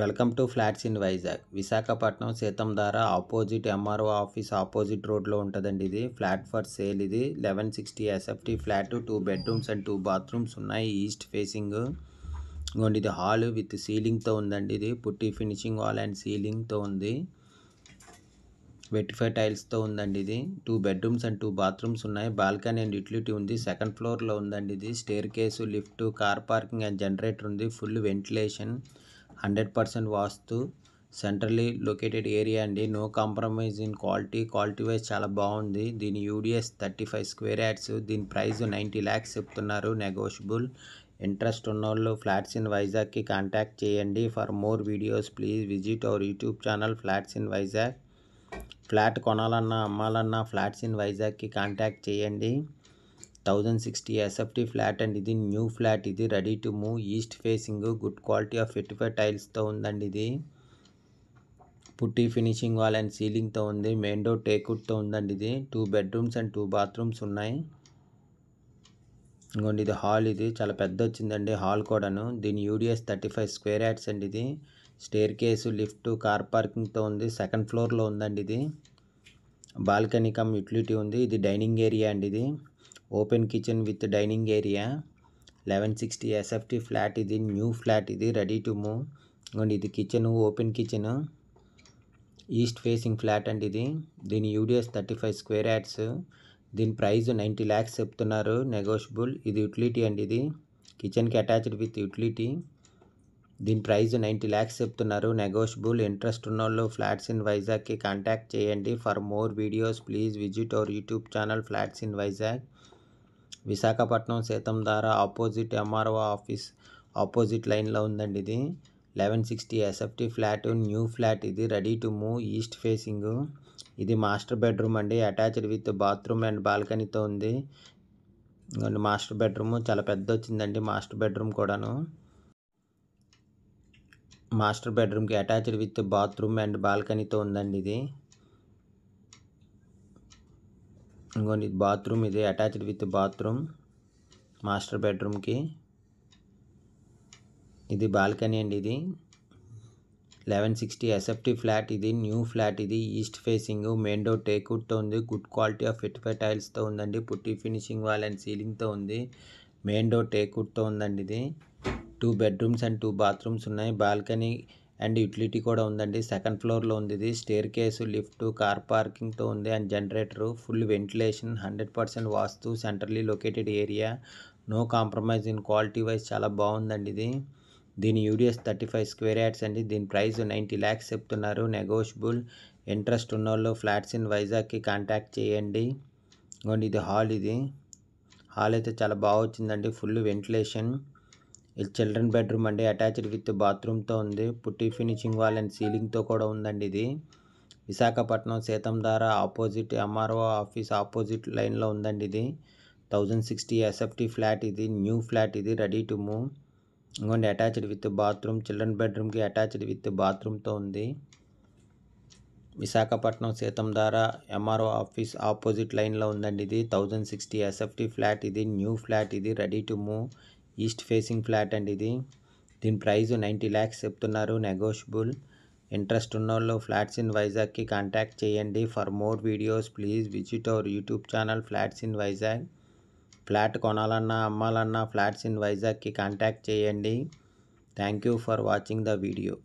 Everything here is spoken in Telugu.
welcome to flats in Vizag Visakhapatnam Seethammadhara opposite MRO office opposite రోడ్లో ఉంటుందండి ఇది ఫ్లాట్ ఫర్ సేల్ ఇది eleven sixty SFT flat two bedrooms and two bathrooms ఉన్నాయి ఈస్ట్ ఫేసింగ్ ఇంకోండి ఇది హాల్ విత్ సీలింగ్తో ఉందండి ఇది పుట్టి ఫినిషింగ్ హాల్ అండ్ సీలింగ్తో ఉంది వెటిఫై టైల్స్తో ఉందండి ఇది two bedrooms and two bathrooms ఉన్నాయి బాల్కనీ అండ్ యూటిలిటీ ఉంది సెకండ్ ఫ్లోర్లో ఉందండి ఇది stair case lift car parking and generator ఉంది full ventilation hundred percent vastu centrally located area అండి no compromise in quality quality wise చాలా బాగుంది దీని UDS thirty five square yards దీని ప్రైస్ నైంటీ ల్యాక్స్ చెప్తున్నారు నెగోషియబుల్ ఇంట్రెస్ట్ ఉన్నోళ్ళు ఫ్లాట్స్ ఇన్ వైజాగ్కి కాంటాక్ట్ చేయండి for more videos please visit our YouTube channel flats in Vizag flat కొనాలన్నా అమ్మాలన్నా ఫ్లాట్స్ ఇన్ వైజాగ్కి కాంటాక్ట్ చేయండి thousand sixty SFT flat and ఇది న్యూ ఫ్లాట్ ఇది ready to move east facing good quality of fifty five టైల్స్తో ఉందండి ఇది పుట్టి ఫినిషింగ్ వాల్ అండ్ సీలింగ్తో ఉంది మెయిన్ డోర్ టేక్వుడ్తో ఉందండి ఇది two bedrooms and two bathrooms ఉన్నాయి ఇంకోండి ఇది హాల్ ఇది చాలా పెద్ద వచ్చిందండి హాల్ కూడాను దీని UDS thirty five square yards అండి ఇది స్టేర్ కేసు లిఫ్ట్ కార్ పార్కింగ్తో ఉంది సెకండ్ ఫ్లోర్లో ఉందండి ఇది బాల్కనీ కమ్ యూటిలిటీ ఉంది ఇది డైనింగ్ ఏరియా అండి ఇది open kitchen with dining area eleven sixty SFT flat ఇది న్యూ ఫ్లాట్ ఇది రెడీ టు మూవ్ అండ్ ఇది kitchen open kitchen east facing flat అండి ఇది దీని UDS thirty five square yards దీని ప్రైస్ నైంటీ ల్యాక్స్ చెప్తున్నారు నెగోషియబుల్ ఇది యూటిలిటీ అండి ఇది కిచెన్కి అటాచ్డ్ విత్ యూటిలిటీ దీని ప్రైస్ నైంటీ ల్యాక్స్ చెప్తున్నారు నెగోషియబుల్ ఇంట్రెస్ట్ ఉన్న వాళ్ళు ఫ్లాట్స్ ఇన్ వైజాగ్కి కాంటాక్ట్ చేయండి for more videos please visit our YouTube channel flats in Vizag Visakhapatnam Seethammadhara opposite MRO office opposite లైన్లో ఉందండి ఇది eleven sixty SFT flat new flat ఇది ready to move east facing ఇది మాస్టర్ బెడ్రూమ్ అండి అటాచ్డ్ విత్ బాత్రూమ్ అండ్ బాల్కనీతో ఉంది మాస్టర్ బెడ్రూమ్ చాలా పెద్ద వచ్చిందండి మాస్టర్ బెడ్రూమ్ కూడాను మాస్టర్ బెడ్రూమ్కి అటాచ్డ్ విత్ బాత్రూమ్ అండ్ బాల్కనీతో ఉందండి ఇది ఇంకోటి ఇది బాత్రూమ్ ఇది అటాచ్డ్ విత్ బాత్రూమ్ మాస్టర్ బెడ్రూమ్కి ఇది బాల్కనీ అండి ఇది లెవెన్ సిక్స్టీ ఎస్ఎఫ్టీ ఫ్లాట్ ఇది న్యూ ఫ్లాట్ ఇది ఈస్ట్ ఫేసింగ్ మెయిన్ డోర్ టేక్వుడ్తో ఉంది గుడ్ క్వాలిటీ ఆఫ్ ఫిట్ టైల్స్తో ఉందండి పుట్టి ఫినిషింగ్ వాల్ అండ్ సీలింగ్తో ఉంది మెయిన్ డోర్ టేక్వుడ్తో ఉందండి ఇది two bedrooms and two bathrooms ఉన్నాయి బాల్కనీ అండ్ యూటిలిటీ కూడా ఉందండి సెకండ్ ఫ్లోర్లో ఉంది ఇది స్టేర్ కేసు లిఫ్ట్ కార్ పార్కింగ్తో ఉంది and generator full ventilation hundred percent vastu centrally located area no compromise in quality wise చాలా బాగుందండి ఇది దీని UDS thirty five square yards అండి దీని ప్రైస్ నైంటీ ల్యాక్స్ చెప్తున్నారు నెగోషియబుల్ ఇంట్రెస్ట్ ఉన్న వాళ్ళు ఫ్లాట్స్ ఇన్ వైజాగ్కి కాంటాక్ట్ చేయండి ఇదిగోండి ఇది హాల్ ఇది హాల్ అయితే చాలా బాగా వచ్చిందండి ఫుల్ వెంటిలేషన్ ఇది చిల్డ్రన్ బెడ్రూమ్ అండి అటాచ్డ్ విత్ బాత్రూమ్తో ఉంది పుట్టి ఫినిషింగ్ వాల్ అండ్ సీలింగ్తో కూడా ఉందండి ఇది Visakhapatnam Seethammadhara opposite MRO office opposite లైన్లో ఉందండి ఇది థౌజండ్ సిక్స్టీ ఎస్ఎఫ్టీ ఫ్లాట్ ఇది న్యూ ఫ్లాట్ ఇది రెడీ టు మూవ్ ఇంకోండి అటాచ్డ్ విత్ బాత్రూమ్ చిల్డ్రన్ బెడ్రూమ్కి అటాచ్డ్ విత్ బాత్రూమ్తో ఉంది Visakhapatnam Seethammadhara MRO office opposite లైన్లో ఉందండి ఇది థౌజండ్ సిక్స్టీ ఎస్ఎఫ్టీ ఫ్లాట్ ఇది న్యూ ఫ్లాట్ ఇది ready to move east facing flat అండి ఇది దీని ప్రైస్ నైంటీ ల్యాక్స్ చెప్తున్నారు నెగోషియబుల్ ఇంట్రెస్ట్ ఉన్న వాళ్ళు ఫ్లాట్స్ ఇన్ వైజాగ్కి కాంటాక్ట్ చేయండి for more videos please visit our YouTube channel flats in Vizag flat కొనాలన్నా అమ్మాలన్నా ఫ్లాట్స్ ఇన్ వైజాగ్కి కాంటాక్ట్ చేయండి thank you for watching the video